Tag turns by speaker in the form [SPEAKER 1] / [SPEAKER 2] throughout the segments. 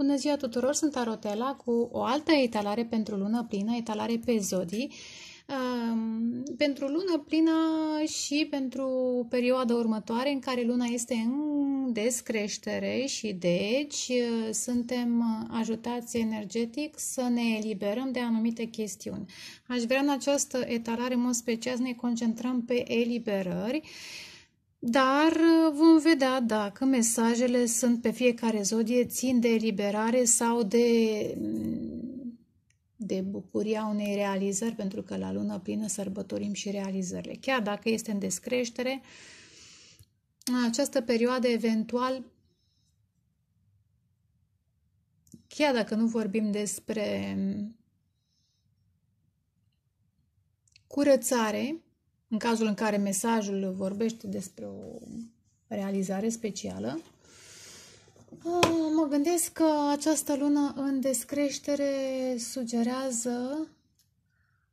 [SPEAKER 1] Bună ziua tuturor, sunt Arotela cu o altă etalare pentru lună plină, etalare pe zodi, ehm, Pentru lună plină și pentru perioada următoare în care luna este în descreștere și deci suntem ajutați energetic să ne eliberăm de anumite chestiuni. Aș vrea în această etalare, în mod special, să ne concentrăm pe eliberări dar uh, vom vedea dacă mesajele sunt pe fiecare zodie, țin de eliberare sau de, mm, de bucuria unei realizări, pentru că la lună plină sărbătorim și realizările. Chiar dacă este în descreștere, în această perioadă eventual, chiar dacă nu vorbim despre curățare, în cazul în care mesajul vorbește despre o realizare specială, ah, mă gândesc că această lună în descreștere sugerează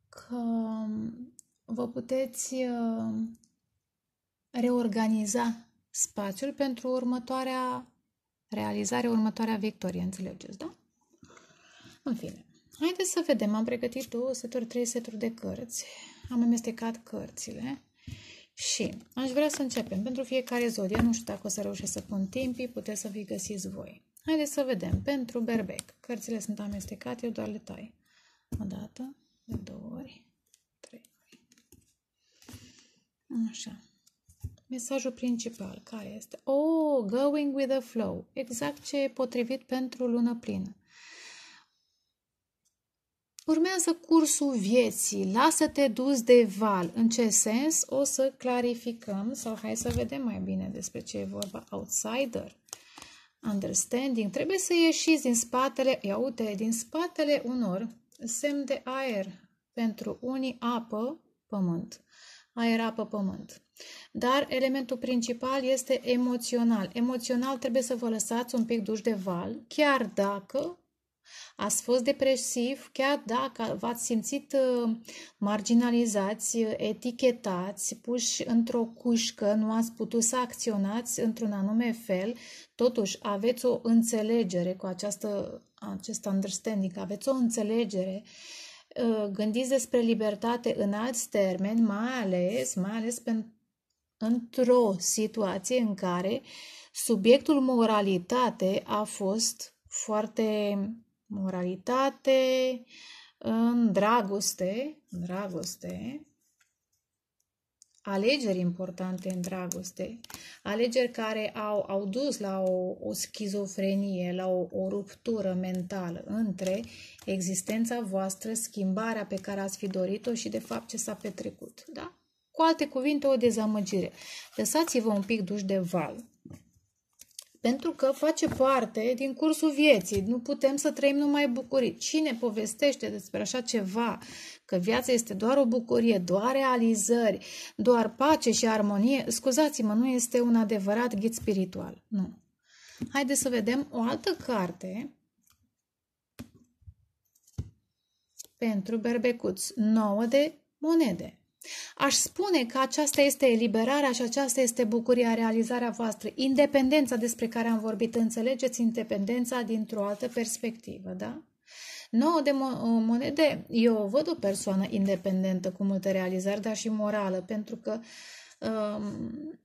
[SPEAKER 1] că vă puteți ah, reorganiza spațiul pentru următoarea realizare, următoarea victorie, înțelegeți, da? În fine, haideți să vedem, am pregătit două seturi, trei seturi de cărți am amestecat cărțile și aș vrea să începem. Pentru fiecare zodie, nu știu dacă o să reușesc să pun timpii, puteți să vi găsiți voi. Haideți să vedem. Pentru berbec, cărțile sunt amestecate, eu doar le tai. O dată, de două ori, trei ori. Așa. Mesajul principal, care este? Oh, going with the flow. Exact ce e potrivit pentru lună plină. Urmează cursul vieții, lasă-te dus de val. În ce sens? O să clarificăm sau hai să vedem mai bine despre ce e vorba. Outsider, understanding. Trebuie să ieșiți din spatele, ia uite, din spatele unor semn de aer. Pentru unii apă, pământ. Aer, apă, pământ. Dar elementul principal este emoțional. Emoțional trebuie să vă lăsați un pic duș de val, chiar dacă ați fost depresiv, chiar dacă v-ați simțit uh, marginalizați, etichetați, puși într-o cușcă, nu ați putut să acționați într-un anume fel, totuși aveți o înțelegere cu această, acest understanding, aveți o înțelegere uh, gândiți despre libertate în alți termeni, mai ales, mai ales pentru într-o situație în care subiectul moralitate a fost foarte moralitate, în dragoste, în dragoste, alegeri importante în dragoste, alegeri care au, au dus la o, o schizofrenie, la o, o ruptură mentală între existența voastră, schimbarea pe care ați fi dorit-o și de fapt ce s-a petrecut. Da? Cu alte cuvinte, o dezamăgire. Lăsați-vă un pic duși de val pentru că face parte din cursul vieții. Nu putem să trăim numai bucurii. Cine povestește despre așa ceva, că viața este doar o bucurie, doar realizări, doar pace și armonie, scuzați-mă, nu este un adevărat ghid spiritual. Nu. Haideți să vedem o altă carte pentru berbecuți, 9 de monede. Aș spune că aceasta este eliberarea și aceasta este bucuria, realizarea voastră. Independența despre care am vorbit, înțelegeți independența dintr-o altă perspectivă, da? Nouă de monede, eu văd o persoană independentă cu multe realizări, dar și morală, pentru că um,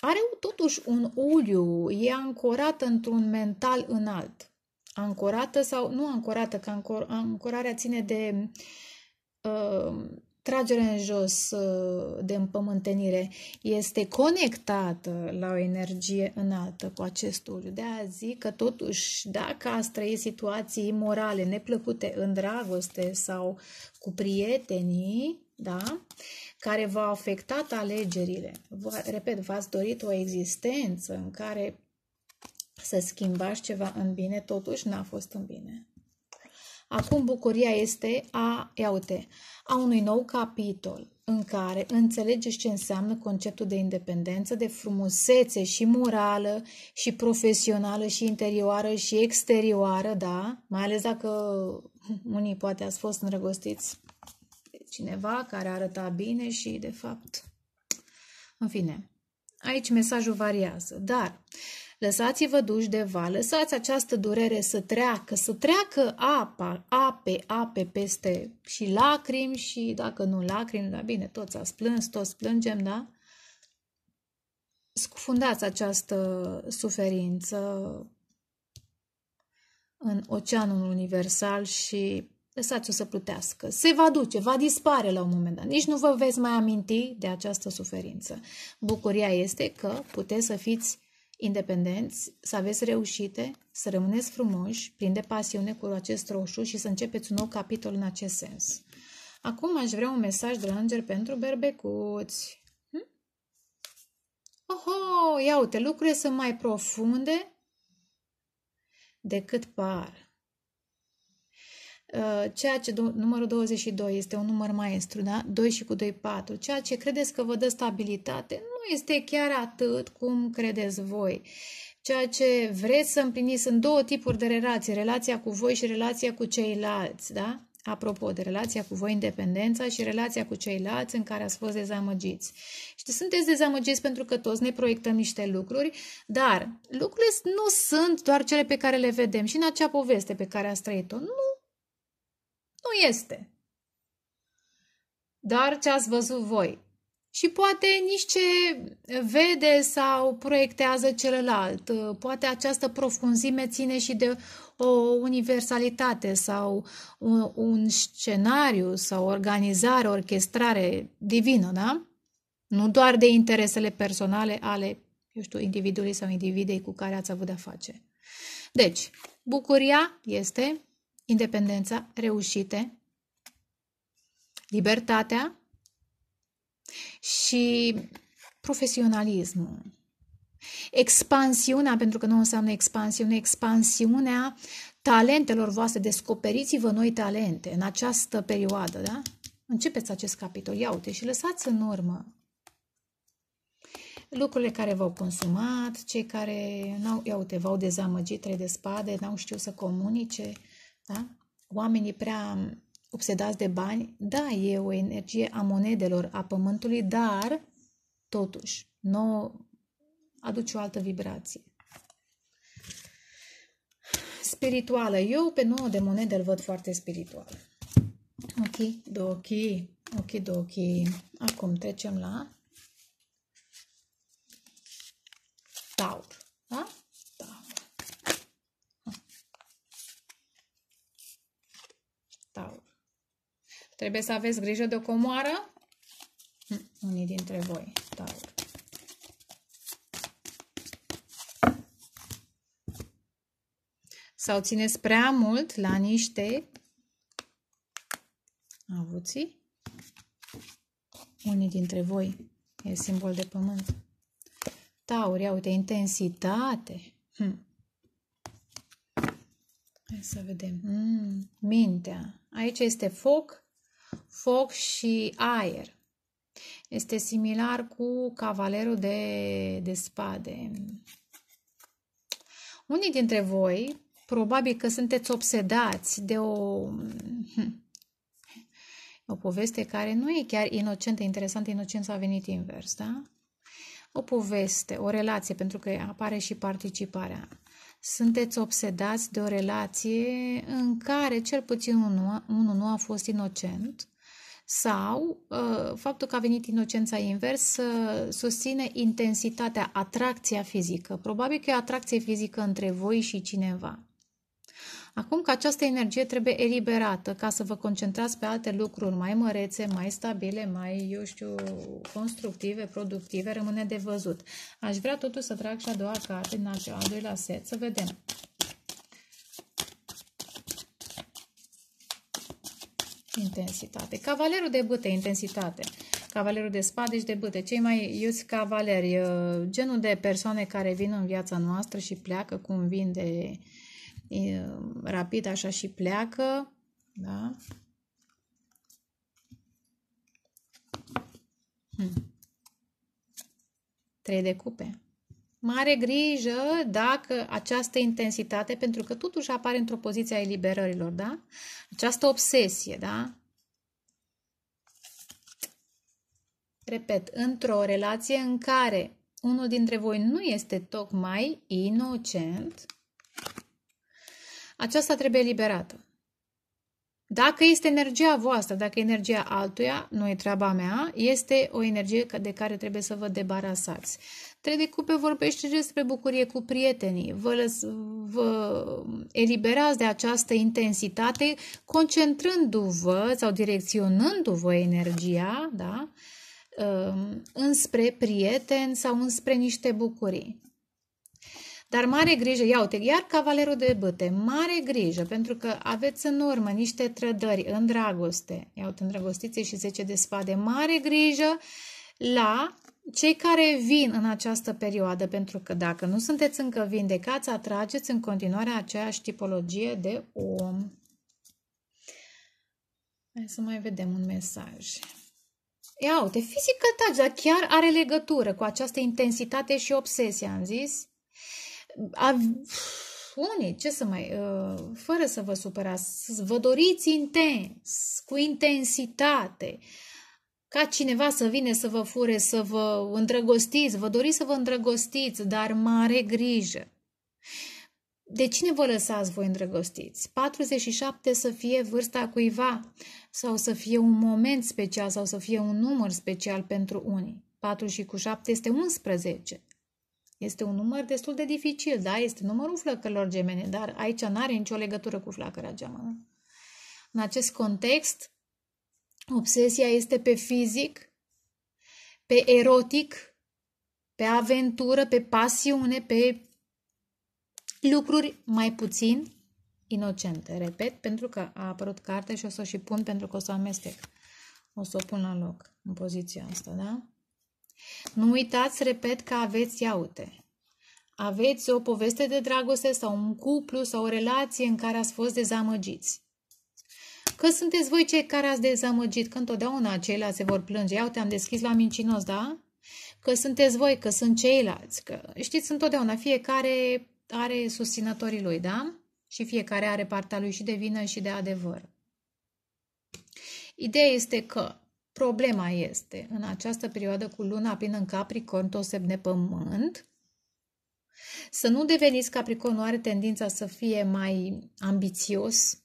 [SPEAKER 1] are totuși un uliu, e ancorată într-un mental înalt. Ancorată sau nu ancorată, că ancor, ancorarea ține de uh, Uh, tragere în jos uh, de împământenire este conectată la o energie înaltă cu acest uriu. De a zic că totuși dacă ați trăit situații imorale, neplăcute în dragoste sau cu prietenii, da? care v au afectat alegerile. Vă, repet, v-ați dorit o existență în care să schimbați ceva în bine, totuși n-a fost în bine. Acum bucuria este a, iaute, a unui nou capitol în care înțelegeți ce înseamnă conceptul de independență, de frumusețe și morală și profesională și interioară și exterioară, da? Mai ales dacă unii poate ați fost îndrăgostiți de cineva care arăta bine și, de fapt, în fine, aici mesajul variază, dar Lăsați-vă duși de val, lăsați această durere să treacă, să treacă apa, ape, ape peste și lacrimi și dacă nu lacrimi, da bine, toți ați plâns, toți plângem, da? Scufundați această suferință în oceanul universal și lăsați-o să plutească. Se va duce, va dispare la un moment dat. Nici nu vă veți mai aminti de această suferință. Bucuria este că puteți să fiți independenți, să aveți reușite, să rămâneți frumoși, plini de pasiune cu acest roșu și să începeți un nou capitol în acest sens. Acum aș vrea un mesaj de la înger pentru berbecuți. Hm? Oho, ia uite, lucrurile sunt mai profunde decât par. Uh, ceea ce numărul 22 este un număr maestru, da? 2 și cu 2, 4, ceea ce credeți că vă dă stabilitate nu este chiar atât cum credeți voi. Ceea ce vreți să împliniți sunt două tipuri de relații, relația cu voi și relația cu ceilalți, da? Apropo de relația cu voi, independența și relația cu ceilalți în care ați fost dezamăgiți. Și sunteți dezamăgiți pentru că toți ne proiectăm niște lucruri, dar lucrurile nu sunt doar cele pe care le vedem. Și în acea poveste pe care ați trăit-o, nu nu este. Dar ce ați văzut voi și poate nici ce vede sau proiectează celălalt. Poate această profunzime ține și de o universalitate sau un, un scenariu sau organizare, orchestrare divină, da? Nu doar de interesele personale ale, eu știu, individului sau individei cu care ați avut de-a face. Deci, bucuria este independența, reușite, libertatea și profesionalismul. Expansiunea, pentru că nu înseamnă expansiune, expansiunea talentelor voastre, descoperiți-vă noi talente în această perioadă, da? Începeți acest capitol, ia uite și lăsați în urmă lucrurile care v-au consumat, cei care, n-au, ia uite, v-au dezamăgit, trei de spade, n-au știut să comunice, da? oamenii prea obsedați de bani, da, e o energie a monedelor, a pământului, dar totuși, nu aduce o altă vibrație. Spirituală. Eu pe nouă de monede îl văd foarte spiritual. Ok, două ok. Ok, două ok. Acum trecem la Taur. Trebuie să aveți grijă de o comoară? Hm, unii dintre voi, taur. Sau țineți prea mult la niște avuții? Unii dintre voi e simbol de pământ. Tauri. ia uite, intensitate. Hm. Hai să vedem. Mm, mintea. Aici este foc, foc și aer. Este similar cu cavalerul de, de spade. Unii dintre voi, probabil că sunteți obsedați de o, hmm, o poveste care nu e chiar inocentă, interesantă, inocența a venit invers, da? O poveste, o relație, pentru că apare și participarea sunteți obsedați de o relație în care cel puțin unul, unul nu a fost inocent sau uh, faptul că a venit inocența invers susține intensitatea, atracția fizică. Probabil că e o atracție fizică între voi și cineva. Acum că această energie trebuie eliberată ca să vă concentrați pe alte lucruri mai mărețe, mai stabile, mai, eu știu, constructive, productive, rămâne de văzut. Aș vrea totuși să trag și a doua carte din acel al doilea set, să vedem. Intensitate. Cavalerul de bâte, intensitate. Cavalerul de spade și de bâte. Cei mai iuți cavaleri, uh, genul de persoane care vin în viața noastră și pleacă cum vin de rapid așa și pleacă. Da? Hmm. Trei de cupe. Mare grijă dacă această intensitate, pentru că totuși apare într-o poziție a eliberărilor, da? Această obsesie, da? Repet, într-o relație în care unul dintre voi nu este tocmai inocent, aceasta trebuie liberată. Dacă este energia voastră, dacă e energia altuia, nu e treaba mea, este o energie de care trebuie să vă debarasați. Trei de cupe vorbește despre bucurie cu prietenii. Vă, lăs, vă eliberați de această intensitate, concentrându-vă sau direcționându-vă energia da? Ă, înspre prieteni sau înspre niște bucurii. Dar mare grijă, iau te iar cavalerul de băte mare grijă, pentru că aveți în urmă niște trădări în dragoste, iau îndrăgostiție și 10 de spade, mare grijă la cei care vin în această perioadă, pentru că dacă nu sunteți încă vindecați, atrageți în continuare aceeași tipologie de om. Hai să mai vedem un mesaj. Ia uite, fizică touch, dar chiar are legătură cu această intensitate și obsesie, am zis a, unii, ce să mai, ă, fără să vă supărați, vă doriți intens, cu intensitate, ca cineva să vine să vă fure, să vă îndrăgostiți, vă doriți să vă îndrăgostiți, dar mare grijă. De cine vă lăsați voi îndrăgostiți? 47 să fie vârsta cuiva sau să fie un moment special sau să fie un număr special pentru unii. 4 și cu 7 este 11. Este un număr destul de dificil, da? Este numărul flăcărilor gemene, dar aici nu are nicio legătură cu flacăra geamănă. În acest context, obsesia este pe fizic, pe erotic, pe aventură, pe pasiune, pe lucruri mai puțin inocente. Repet, pentru că a apărut carte și o să o și pun pentru că o să o amestec. O să o pun la loc, în poziția asta, da? Nu uitați, repet, că aveți iaute. Aveți o poveste de dragoste sau un cuplu sau o relație în care ați fost dezamăgiți. Că sunteți voi cei care ați dezamăgit, că întotdeauna ceilalți se vor plânge. Iau, te-am deschis la mincinos, da? Că sunteți voi, că sunt ceilalți. Că, știți, întotdeauna fiecare are susținătorii lui, da? Și fiecare are partea lui și de vină și de adevăr. Ideea este că Problema este, în această perioadă cu luna plină în Capricorn, tot semne pământ, să nu deveniți Capricornul are tendința să fie mai ambițios,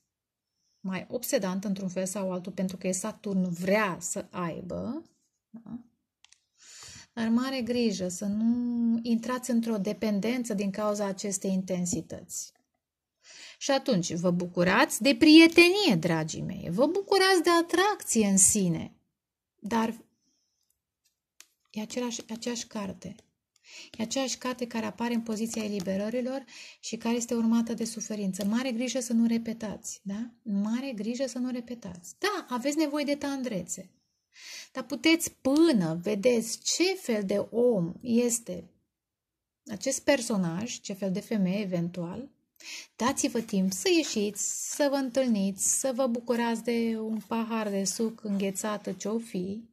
[SPEAKER 1] mai obsedant într-un fel sau altul, pentru că e Saturn vrea să aibă, da? dar mare grijă să nu intrați într-o dependență din cauza acestei intensități. Și atunci vă bucurați de prietenie, dragii mei, vă bucurați de atracție în sine, dar e aceeași, aceeași carte. E aceeași carte care apare în poziția eliberărilor și care este urmată de suferință. Mare grijă să nu repetați, da? Mare grijă să nu repetați. Da, aveți nevoie de tandrețe. Dar puteți până vedeți ce fel de om este acest personaj, ce fel de femeie eventual, Dați-vă timp să ieșiți, să vă întâlniți, să vă bucurați de un pahar de suc înghețată ce-o fi,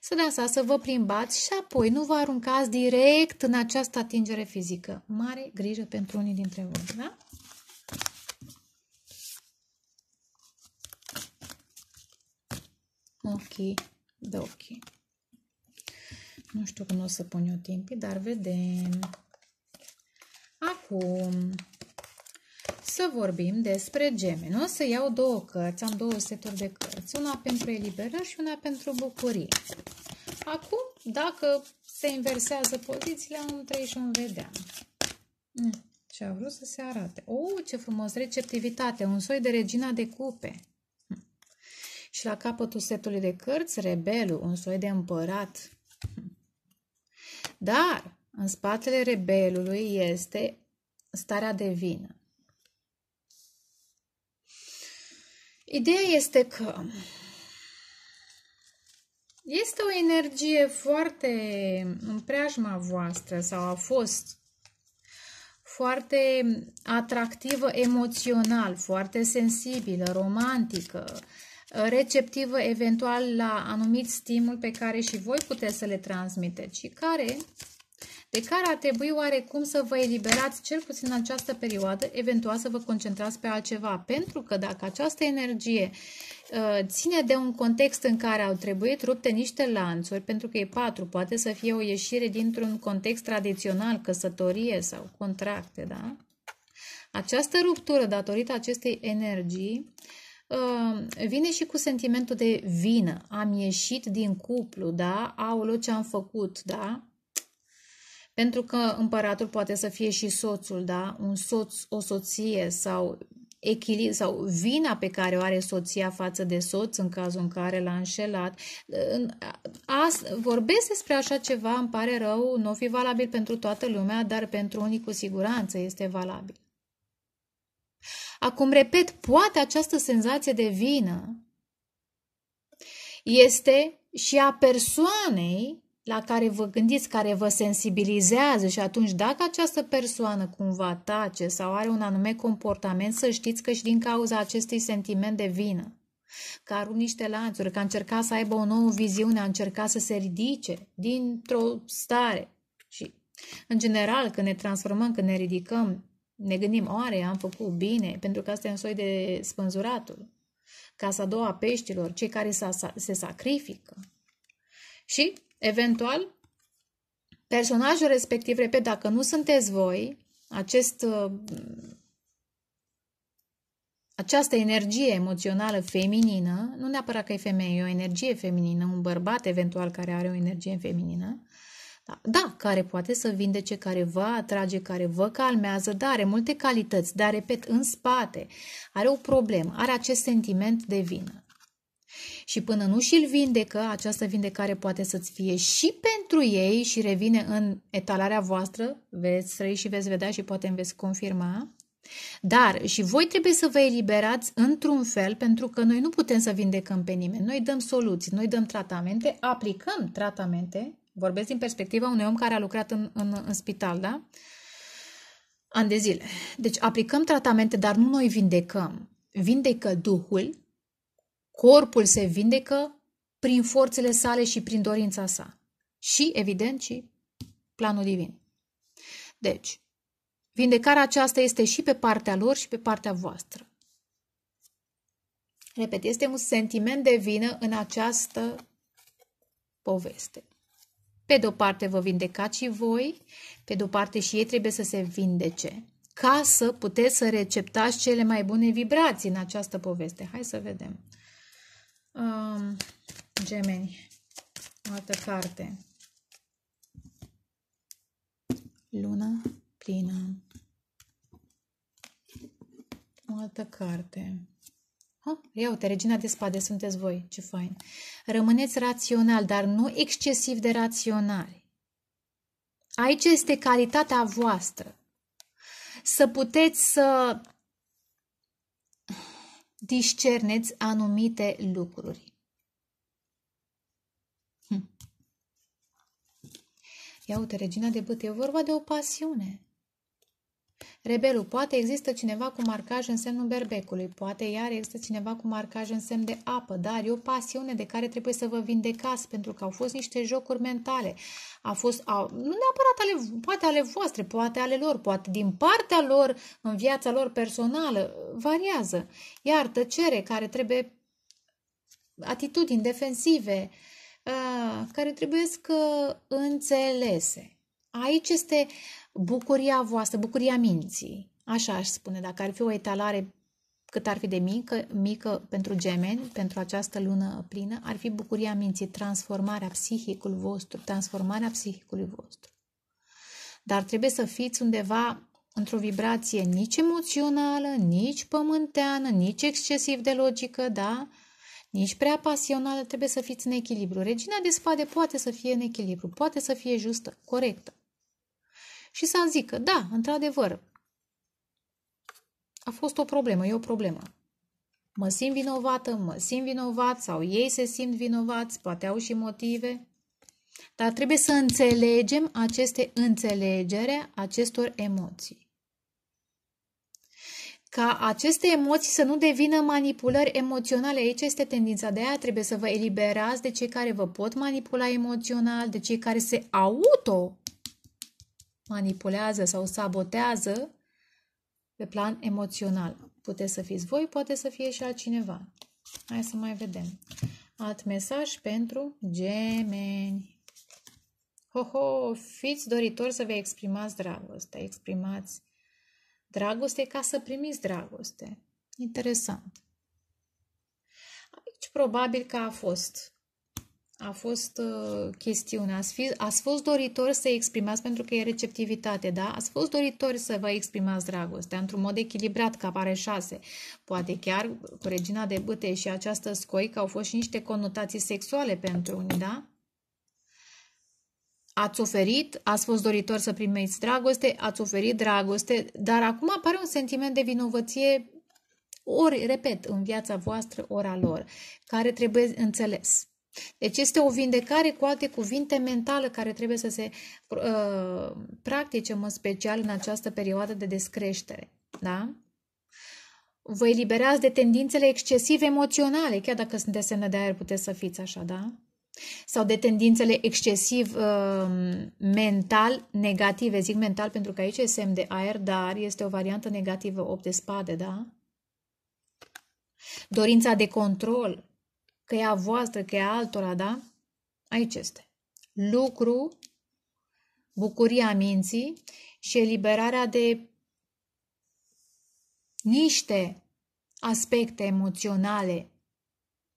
[SPEAKER 1] să lăsați să vă plimbați și apoi nu vă aruncați direct în această atingere fizică. Mare grijă pentru unii dintre voi, da? Ok, de ok. Nu știu cum o să pun eu timpii, dar vedem. Acum, să vorbim despre gemeni. O să iau două cărți, am două seturi de cărți, una pentru eliberări și una pentru bucurie. Acum, dacă se inversează pozițiile, am un și un vedeam. Mm, ce a vrut să se arate. O, oh, ce frumos, receptivitate, un soi de regina de cupe. Mm. Și la capătul setului de cărți, rebelul, un soi de împărat. Mm. Dar în spatele rebelului este starea de vină. Ideea este că este o energie foarte în preajma voastră sau a fost foarte atractivă emoțional, foarte sensibilă, romantică, receptivă eventual la anumit stimul pe care și voi puteți să le transmiteți și care de care ar trebui oarecum să vă eliberați cel puțin în această perioadă, eventual să vă concentrați pe altceva. Pentru că dacă această energie uh, ține de un context în care au trebuit rupte niște lanțuri, pentru că e patru, poate să fie o ieșire dintr-un context tradițional, căsătorie sau contracte, da? Această ruptură datorită acestei energii uh, vine și cu sentimentul de vină. Am ieșit din cuplu, da? Aolo, ce am făcut, da? Pentru că împăratul poate să fie și soțul, da? Un soț, o soție sau echilibru sau vina pe care o are soția față de soț în cazul în care l-a înșelat. As, vorbesc despre așa ceva, îmi pare rău, nu fi valabil pentru toată lumea, dar pentru unii cu siguranță este valabil. Acum, repet, poate această senzație de vină este și a persoanei la care vă gândiți, care vă sensibilizează și atunci dacă această persoană cumva tace sau are un anume comportament, să știți că și din cauza acestui sentiment de vină, că arunc niște lanțuri, că a încercat să aibă o nouă viziune, a încercat să se ridice dintr-o stare. Și, în general, când ne transformăm, când ne ridicăm, ne gândim, oare am făcut bine? Pentru că asta e un soi de spânzuratul. Casa a doua peștilor, cei care se sacrifică. Și Eventual, personajul respectiv, repet, dacă nu sunteți voi, acest, uh, această energie emoțională feminină, nu neapărat că e femeie, e o energie feminină, un bărbat eventual care are o energie feminină, da, da, care poate să vindece, care vă atrage, care vă calmează, dar are multe calități, dar, repet, în spate, are o problemă, are acest sentiment de vină și până nu și-l vindecă, această vindecare poate să-ți fie și pentru ei și revine în etalarea voastră, veți trăi și veți vedea și poate îmi veți confirma, dar și voi trebuie să vă eliberați într-un fel, pentru că noi nu putem să vindecăm pe nimeni. Noi dăm soluții, noi dăm tratamente, aplicăm tratamente. Vorbesc din perspectiva unui om care a lucrat în, în, în spital, da? An de zile. Deci aplicăm tratamente, dar nu noi vindecăm. Vindecă Duhul Corpul se vindecă prin forțele sale și prin dorința sa. Și, evident, și planul divin. Deci, vindecarea aceasta este și pe partea lor și pe partea voastră. Repet, este un sentiment de vină în această poveste. Pe de-o parte vă vindecați și voi, pe de-o parte și ei trebuie să se vindece, ca să puteți să receptați cele mai bune vibrații în această poveste. Hai să vedem. Um, gemeni. O altă carte. Luna plină. O altă carte. Ha? Ah, ia uite, regina de spade sunteți voi, ce fain. Rămâneți rațional, dar nu excesiv de raționali. Aici este calitatea voastră. Să puteți să discerneți anumite lucruri. Hm. Ia uite, Regina de Bât, e vorba de o pasiune. Rebelul, poate există cineva cu marcaj în semnul berbecului, poate iar există cineva cu marcaj în semn de apă, dar e o pasiune de care trebuie să vă vindecați, pentru că au fost niște jocuri mentale. A fost, au, nu neapărat ale, poate ale voastre, poate ale lor, poate din partea lor, în viața lor personală, variază. Iar tăcere care trebuie atitudini defensive, uh, care trebuie să înțelese. Aici este bucuria voastră, bucuria minții. Așa aș spune, dacă ar fi o etalare cât ar fi de mică, mică pentru gemeni, pentru această lună plină, ar fi bucuria minții, transformarea psihicul vostru, transformarea psihicului vostru. Dar trebuie să fiți undeva într-o vibrație nici emoțională, nici pământeană, nici excesiv de logică, da? Nici prea pasională, trebuie să fiți în echilibru. Regina de spade poate să fie în echilibru, poate să fie justă, corectă și să zică, da, într-adevăr, a fost o problemă, e o problemă. Mă simt vinovată, mă simt vinovat sau ei se simt vinovați, poate au și motive. Dar trebuie să înțelegem aceste înțelegere acestor emoții. Ca aceste emoții să nu devină manipulări emoționale, aici este tendința. De aia trebuie să vă eliberați de cei care vă pot manipula emoțional, de cei care se auto manipulează sau sabotează pe plan emoțional. Puteți să fiți voi, poate să fie și altcineva. Hai să mai vedem. Alt mesaj pentru gemeni. Ho-ho, fiți doritori să vă exprimați dragoste. Exprimați dragoste ca să primiți dragoste. Interesant. Aici probabil că a fost a fost uh, chestiunea. Ați, fi, ați fost doritori să exprimați, pentru că e receptivitate, da? Ați fost doritori să vă exprimați dragostea într-un mod echilibrat, ca pare șase. Poate chiar cu regina de bâte și această scoică au fost și niște conotații sexuale pentru unii, da? Ați oferit, ați fost doritor să primeți dragoste, ați oferit dragoste, dar acum apare un sentiment de vinovăție ori, repet, în viața voastră, ora lor, care trebuie înțeles. Deci este o vindecare cu alte cuvinte mentală care trebuie să se uh, practice în special în această perioadă de descreștere. Da? Vă eliberați de tendințele excesive emoționale, chiar dacă sunteți semne de aer, puteți să fiți așa, da? Sau de tendințele excesiv uh, mental negative. Zic mental pentru că aici e semn de aer, dar este o variantă negativă, 8 de spade, da? Dorința de control, că e a voastră, că e a altora, da? Aici este. Lucru, bucuria minții și eliberarea de niște aspecte emoționale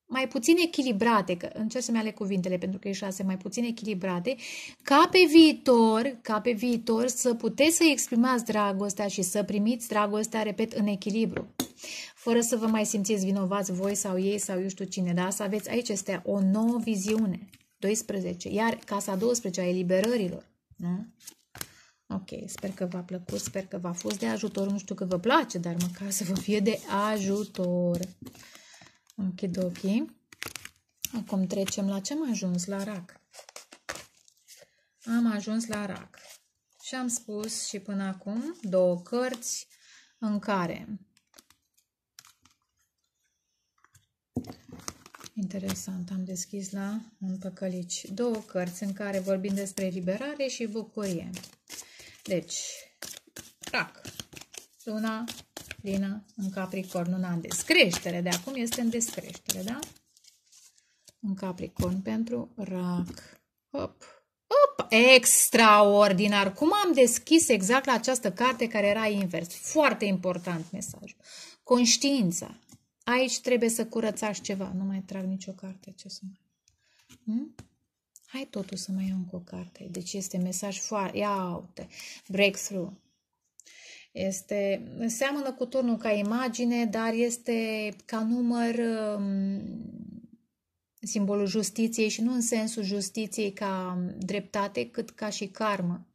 [SPEAKER 1] mai puțin echilibrate, că încerc să-mi aleg cuvintele pentru că e șase, mai puțin echilibrate, ca pe viitor, ca pe viitor să puteți să exprimați dragostea și să primiți dragostea, repet, în echilibru fără să vă mai simțiți vinovați voi sau ei sau eu știu cine, da? Să aveți aici este o nouă viziune. 12. Iar casa 12 a eliberărilor. Da? Ok, sper că v-a plăcut, sper că v-a fost de ajutor. Nu știu că vă place, dar măcar să vă fie de ajutor. Închid ochii. Acum trecem la ce am ajuns? La rac. Am ajuns la rac. Și am spus și până acum două cărți în care Interesant, am deschis la un păcălici două cărți în care vorbim despre eliberare și bucurie. Deci, rac, luna plină în Capricorn, luna în descreștere, de acum este în descreștere, da? Un Capricorn pentru rac. Hop, hop, extraordinar! Cum am deschis exact la această carte care era invers? Foarte important mesaj. Conștiința Aici trebuie să curățați ceva. Nu mai trag nicio carte. Ce să mai... Hmm? Hai totul să mai iau încă o carte. Deci este mesaj foarte... Ia uite. Breakthrough. Este, seamănă cu turnul ca imagine, dar este ca număr um, simbolul justiției și nu în sensul justiției ca um, dreptate, cât ca și karmă.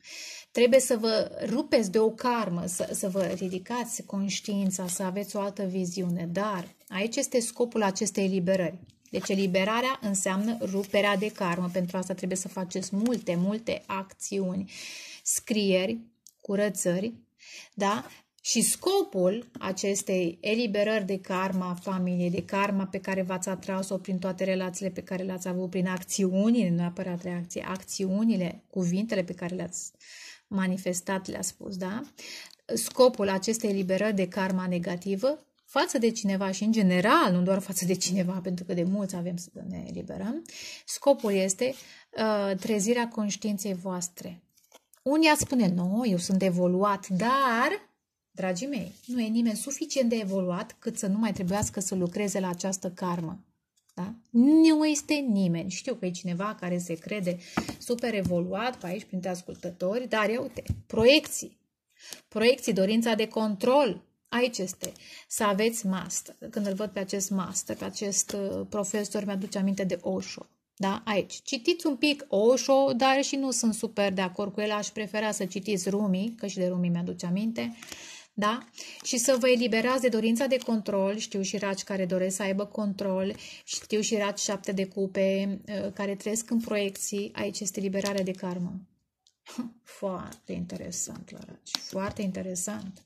[SPEAKER 1] Trebuie să vă rupeți de o karmă, să, să vă ridicați conștiința, să aveți o altă viziune, dar aici este scopul acestei liberări. Deci eliberarea înseamnă ruperea de karmă, pentru asta trebuie să faceți multe, multe acțiuni, scrieri, curățări, da? Și scopul acestei eliberări de karma familiei, de karma pe care v-ați atras-o prin toate relațiile pe care le-ați avut, prin acțiunile, nu neapărat reacție, acțiunile, cuvintele pe care le-ați manifestat, le-a spus, da? Scopul acestei eliberări de karma negativă față de cineva și în general, nu doar față de cineva, pentru că de mulți avem să ne eliberăm, scopul este uh, trezirea conștiinței voastre. Unii ați spune, nu, eu sunt evoluat, dar Dragii mei, nu e nimeni suficient de evoluat cât să nu mai trebuiască să lucreze la această karmă. Da? Nu este nimeni. Știu că e cineva care se crede super evoluat pe aici printre ascultători, dar ia uite, proiecții. Proiecții, dorința de control. Aici este. Să aveți master. Când îl văd pe acest master, pe acest uh, profesor, mi-aduce aminte de Osho. Da? Aici. Citiți un pic Osho, dar și nu sunt super de acord cu el. Aș prefera să citiți Rumi, că și de Rumi mi-aduce aminte. Uh, da? Și să vă eliberați de dorința de control, știu și raci care doresc să aibă control, știu și raci șapte de cupe uh, care trăiesc în proiecții, aici este liberarea de karmă. Foarte interesant, la raci, foarte interesant.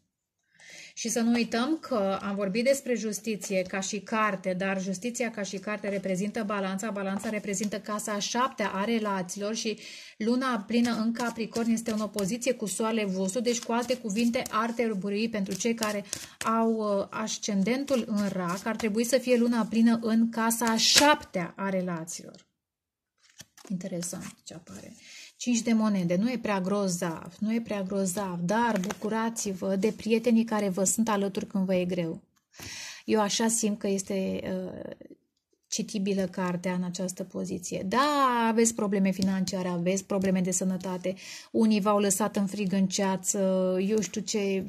[SPEAKER 1] Și să nu uităm că am vorbit despre justiție ca și carte, dar justiția ca și carte reprezintă balanța, balanța reprezintă casa a șaptea a relațiilor și luna plină în Capricorn este în opoziție cu soarele vostru, deci cu alte cuvinte ar trebui pentru cei care au uh, ascendentul în rac, ar trebui să fie luna plină în casa a șaptea a relațiilor. Interesant ce apare. 5 de monede. Nu e prea grozav, nu e prea grozav, dar bucurați-vă de prietenii care vă sunt alături când vă e greu. Eu așa simt că este uh, citibilă cartea în această poziție. Da, aveți probleme financiare, aveți probleme de sănătate, unii v-au lăsat în frig în ceață, eu știu ce,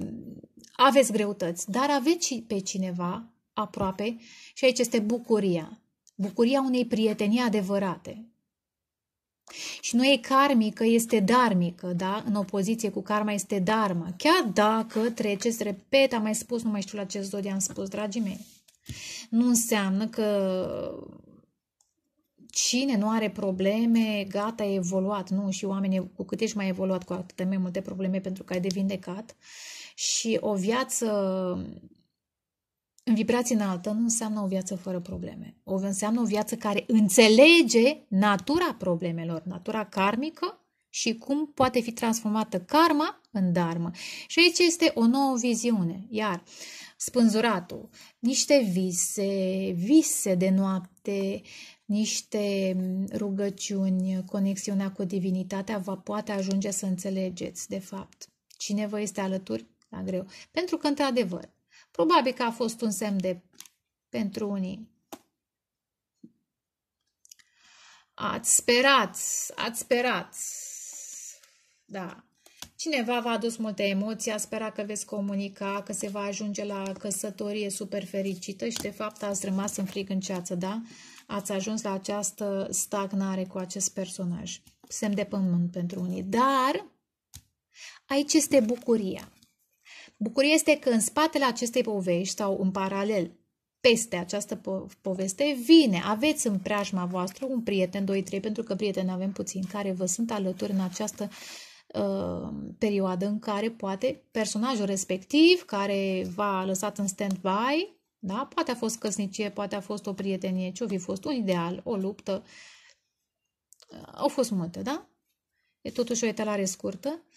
[SPEAKER 1] aveți greutăți, dar aveți pe cineva aproape și aici este bucuria. Bucuria unei prietenii adevărate, și nu e karmică, este darmică, da? În opoziție cu karma este darmă. Chiar dacă treceți, repet, am mai spus, nu mai știu la ce zodi am spus, dragii mei. Nu înseamnă că cine nu are probleme, gata, e evoluat, nu? Și oamenii, cu cât ești mai evoluat, cu atât mai multe probleme pentru că ai de vindecat. Și o viață în vibrație înaltă nu înseamnă o viață fără probleme. O înseamnă o viață care înțelege natura problemelor, natura karmică și cum poate fi transformată karma în darmă. Și aici este o nouă viziune. Iar spânzuratul, niște vise, vise de noapte, niște mm, rugăciuni, conexiunea cu divinitatea va poate ajunge să înțelegeți, de fapt, cine vă este alături la greu. Pentru că, într-adevăr, Probabil că a fost un semn de pentru unii. Ați sperat, ați sperat. Da. Cineva v-a adus multe emoții, a sperat că veți comunica, că se va ajunge la căsătorie super fericită și de fapt ați rămas în frig în ceață, da? Ați ajuns la această stagnare cu acest personaj. Semn de pământ pentru unii. Dar aici este bucuria. Bucuria este că în spatele acestei povești sau în paralel peste această po- poveste vine, aveți în preajma voastră un prieten, doi, trei, pentru că prieteni avem puțin, care vă sunt alături în această uh, perioadă în care poate personajul respectiv care v-a lăsat în stand-by, da? poate a fost căsnicie, poate a fost o prietenie, ce-o fi fost, un ideal, o luptă, uh, au fost multe, da? E totuși o etalare scurtă. Uh,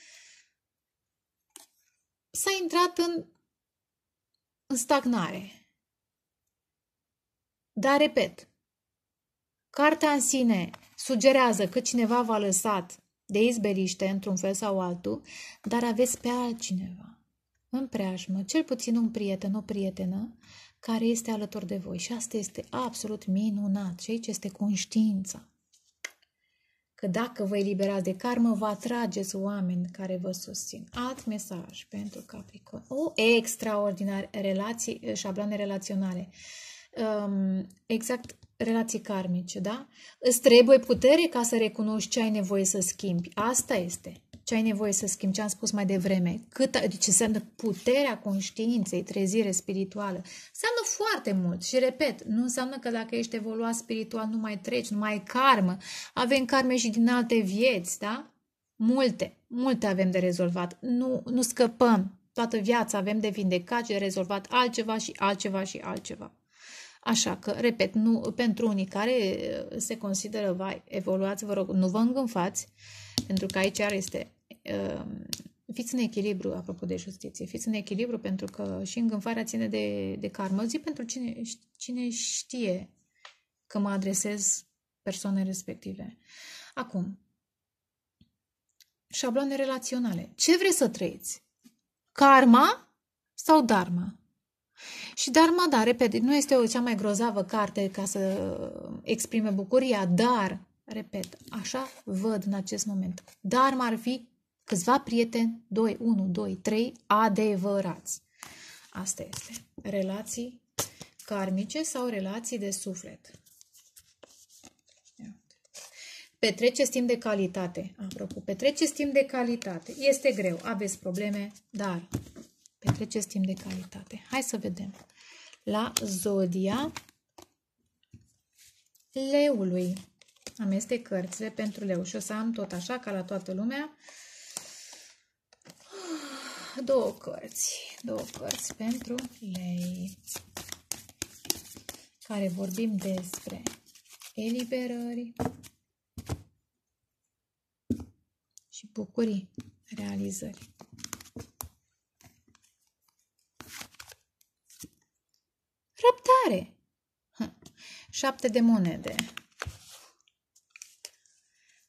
[SPEAKER 1] s-a intrat în, în stagnare. Dar, repet, cartea în sine sugerează că cineva v-a lăsat de izbeliște într-un fel sau altul, dar aveți pe altcineva în preajmă, cel puțin un prieten, o prietenă, care este alături de voi. Și asta este absolut minunat. Și aici este conștiința că dacă vă eliberați de karmă, vă atrageți oameni care vă susțin. Alt mesaj pentru Capricorn. O extraordinar relații, șabloane relaționale. Um, exact relații karmice, da? Îți trebuie putere ca să recunoști ce ai nevoie să schimbi. Asta este ce ai nevoie să schimbi, ce am spus mai devreme, cât, deci înseamnă puterea conștiinței, trezire spirituală. Înseamnă foarte mult și, repet, nu înseamnă că dacă ești evoluat spiritual nu mai treci, nu mai ai karmă. Avem karme și din alte vieți, da? Multe, multe avem de rezolvat. Nu, nu scăpăm. Toată viața avem de vindecat și de rezolvat altceva și altceva și altceva. Așa că, repet, nu, pentru unii care uh, se consideră vai, evoluați, vă rog, nu vă îngânfați, pentru că aici este Um, fiți în echilibru, apropo de justiție, fiți în echilibru pentru că și îngânfarea ține de, de karmă. Zi pentru cine, cine știe că mă adresez persoane respective. Acum, șabloane relaționale. Ce vreți să trăiți? Karma sau dharma? Și Dharma, da, repet, nu este o cea mai grozavă carte ca să exprime bucuria, dar, repet, așa văd în acest moment. Dharma ar fi câțiva prieteni, 2, 1, 2, 3, adevărați. Asta este. Relații karmice sau relații de suflet. Petreceți timp de calitate. Apropo, petreceți timp de calitate. Este greu, aveți probleme, dar petreceți timp de calitate. Hai să vedem. La Zodia Leului. Am este cărțile pentru leu și o să am tot așa ca la toată lumea două cărți, două cărți pentru lei, care vorbim despre eliberări și bucurii realizării. Răbdare! Șapte de monede.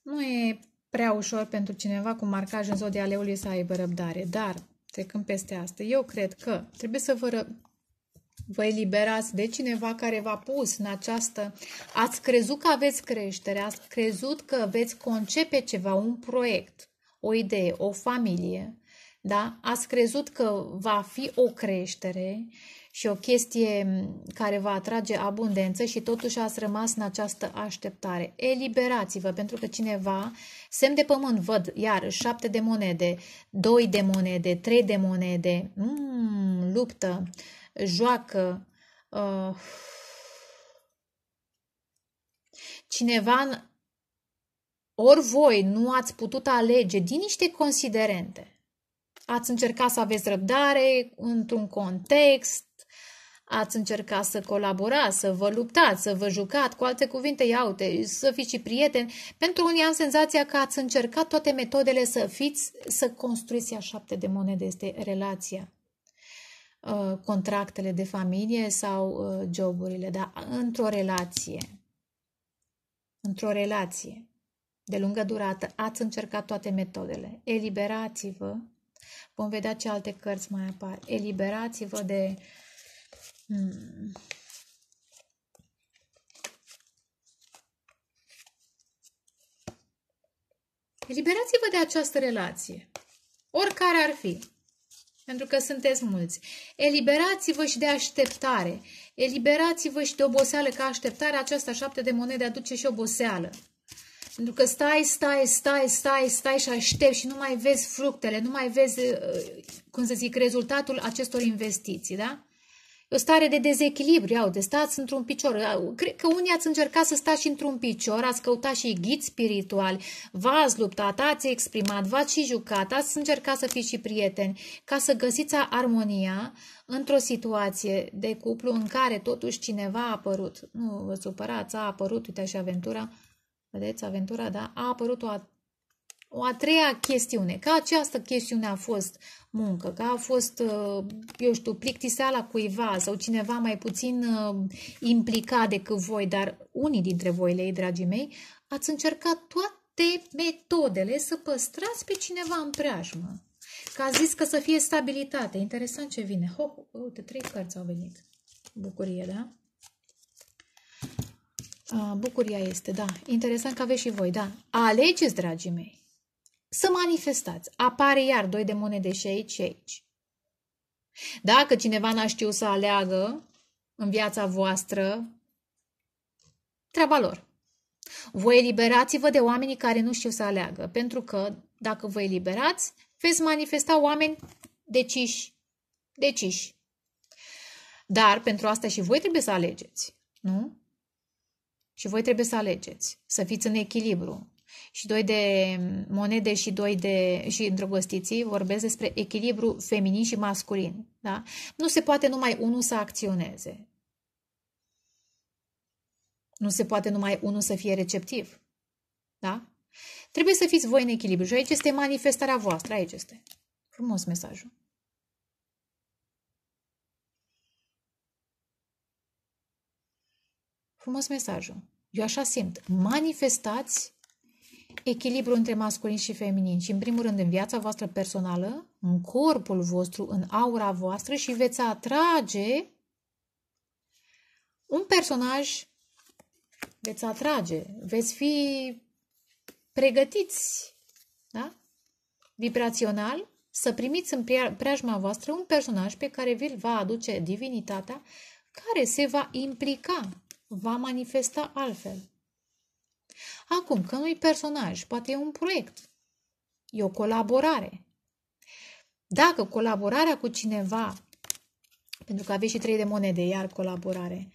[SPEAKER 1] Nu e prea ușor pentru cineva cu marcaj în zodia leului să aibă răbdare, dar trecând peste asta, eu cred că trebuie să vă, vă eliberați de cineva care v-a pus în această... Ați crezut că aveți creștere, ați crezut că veți concepe ceva, un proiect, o idee, o familie, da? Ați crezut că va fi o creștere și o chestie care va atrage abundență și totuși ați rămas în această așteptare. Eliberați-vă, pentru că cineva, semn de pământ, văd iar șapte de monede, doi de monede, trei de monede, mm, luptă, joacă, uh, cineva ori voi nu ați putut alege din niște considerente. Ați încercat să aveți răbdare într-un context, Ați încercat să colaborați, să vă luptați, să vă jucați, cu alte cuvinte, iaute, să fiți și prieteni. Pentru unii am senzația că ați încercat toate metodele să fiți, să construiți a șapte de monede, este relația uh, contractele de familie sau uh, joburile, dar într-o relație, într-o relație de lungă durată, ați încercat toate metodele. Eliberați-vă, vom vedea ce alte cărți mai apar, eliberați-vă de uh, Hmm. eliberați vă de această relație, oricare ar fi, pentru că sunteți mulți. Eliberați-vă și de așteptare, eliberați-vă și de oboseală, ca așteptarea aceasta șapte de monede aduce și oboseală. Pentru că stai, stai, stai, stai, stai și aștepți și nu mai vezi fructele, nu mai vezi, uh, cum să zic, rezultatul acestor investiții, da? o stare de dezechilibru, iau, de stați într-un picior. Cred că unii ați încercat să stați și într-un picior, ați căutat și ghid spiritual, v-ați luptat, ați exprimat, v-ați și jucat, ați încercat să fiți și prieteni, ca să găsiți armonia într-o situație de cuplu în care totuși cineva a apărut. Nu vă supărați, a apărut, uite așa aventura, vedeți, aventura, da, a apărut o a o a treia chestiune, că această chestiune a fost muncă, că a fost, uh, eu știu, plictiseala cuiva sau cineva mai puțin uh, implicat decât voi, dar unii dintre voi, lei, dragii mei, ați încercat toate metodele să păstrați pe cineva în preajmă. Că a zis că să fie stabilitate. Interesant ce vine. Ho, ho, uite, trei cărți au venit. Bucurie, da? A, bucuria este, da. Interesant că aveți și voi, da. Alegeți, dragii mei să manifestați. Apare iar doi de monede și aici și aici. Dacă cineva n-a știut să aleagă în viața voastră, treaba lor. Voi eliberați-vă de oamenii care nu știu să aleagă, pentru că dacă vă eliberați, veți manifesta oameni deciși. Deciși. Dar pentru asta și voi trebuie să alegeți, nu? Și voi trebuie să alegeți, să fiți în echilibru, și doi de monede și doi de și îndrăgostiții vorbesc despre echilibru feminin și masculin. Da? Nu se poate numai unul să acționeze. Nu se poate numai unul să fie receptiv. Da? Trebuie să fiți voi în echilibru. Și aici este manifestarea voastră. Aici este. Frumos mesajul. Frumos mesajul. Eu așa simt. Manifestați echilibru între masculin și feminin și, în primul rând, în viața voastră personală, în corpul vostru, în aura voastră și veți atrage un personaj, veți atrage, veți fi pregătiți, da? Vibrațional, să primiți în preajma voastră un personaj pe care vi-l va aduce divinitatea, care se va implica, va manifesta altfel. Acum, că nu-i personaj, poate e un proiect, e o colaborare. Dacă colaborarea cu cineva, pentru că aveți și trei de monede, iar colaborare,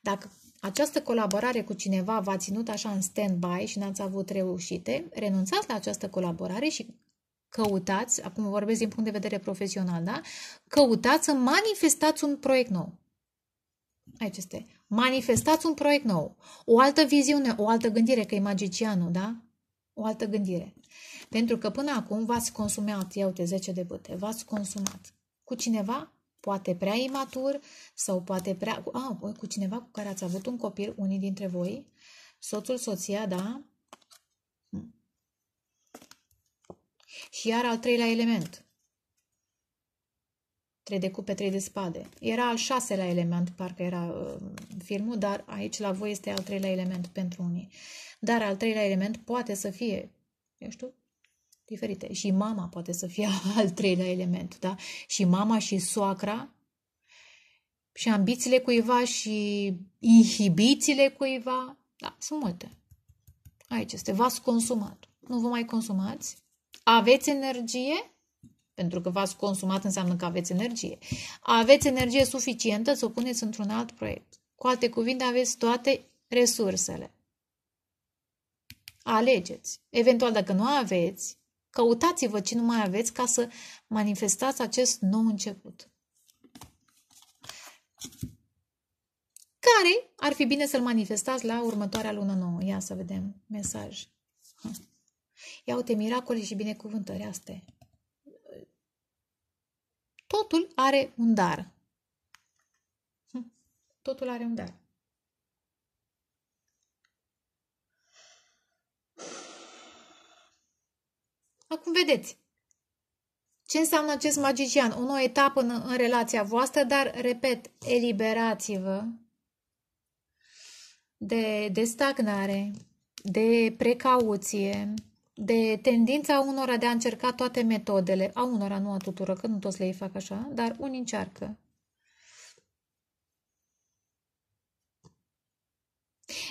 [SPEAKER 1] dacă această colaborare cu cineva v-a ținut așa în stand-by și n-ați avut reușite, renunțați la această colaborare și căutați, acum vorbesc din punct de vedere profesional, da? Căutați să manifestați un proiect nou. Aici este Manifestați un proiect nou, o altă viziune, o altă gândire, că e magicianul, da? O altă gândire. Pentru că până acum v-ați consumat, iau te 10 de băte, v-ați consumat cu cineva, poate prea imatur sau poate prea... A, cu cineva cu care ați avut un copil, unii dintre voi, soțul, soția, da? Și hm. iar al treilea element, Trei de cupe, trei de spade. Era al șaselea element, parcă era uh, filmul, dar aici la voi este al treilea element pentru unii. Dar al treilea element poate să fie, eu știu, diferite. Și mama poate să fie al treilea element, da? Și mama și soacra și ambițiile cuiva și inhibițiile cuiva. Da, sunt multe. Aici este, v-ați consumat. Nu vă mai consumați. Aveți energie pentru că v-ați consumat înseamnă că aveți energie. Aveți energie suficientă să o puneți într-un alt proiect. Cu alte cuvinte, aveți toate resursele. Alegeți. Eventual, dacă nu aveți, căutați-vă ce nu mai aveți ca să manifestați acest nou început. Care ar fi bine să-l manifestați la următoarea lună nouă? Ia să vedem. Mesaj. Ia uite, miracole și binecuvântări, astea Totul are un dar. Hm. Totul are un dar. Acum vedeți ce înseamnă acest magician. O nouă etapă în, în relația voastră, dar, repet, eliberați-vă de, de stagnare, de precauție, de tendința unora de a încerca toate metodele, a unora, nu a tuturor, că nu toți le fac așa, dar unii încearcă.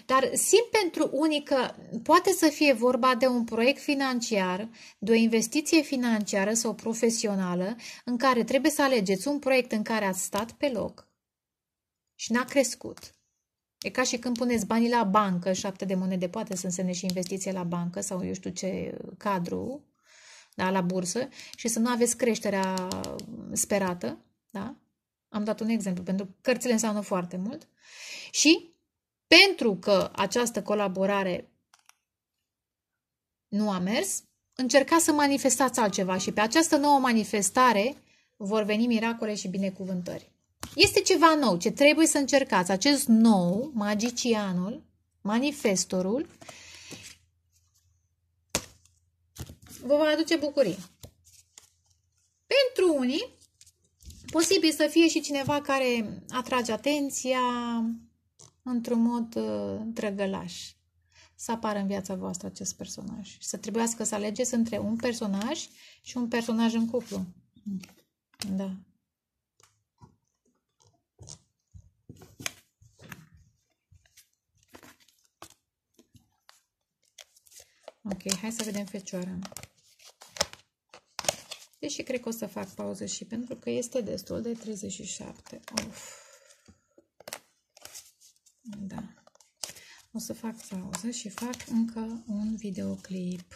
[SPEAKER 1] Dar simt pentru unii că poate să fie vorba de un proiect financiar, de o investiție financiară sau profesională, în care trebuie să alegeți un proiect în care ați stat pe loc și n-a crescut E ca și când puneți banii la bancă, șapte de monede, poate să însemne și investiție la bancă sau eu știu ce cadru, da, la bursă, și să nu aveți creșterea sperată, da? Am dat un exemplu, pentru că cărțile înseamnă foarte mult. Și pentru că această colaborare nu a mers, încercați să manifestați altceva și pe această nouă manifestare vor veni miracole și binecuvântări. Este ceva nou ce trebuie să încercați. Acest nou, magicianul, manifestorul, vă va aduce bucurie. Pentru unii, posibil să fie și cineva care atrage atenția într-un mod uh, drăgălaș. Să apară în viața voastră acest personaj. Să trebuiască să alegeți între un personaj și un personaj în cuplu. Da, Ok, hai să vedem fecioara. Deși cred că o să fac pauză și pentru că este destul de 37. Uf, Da. O să fac pauză și fac încă un videoclip.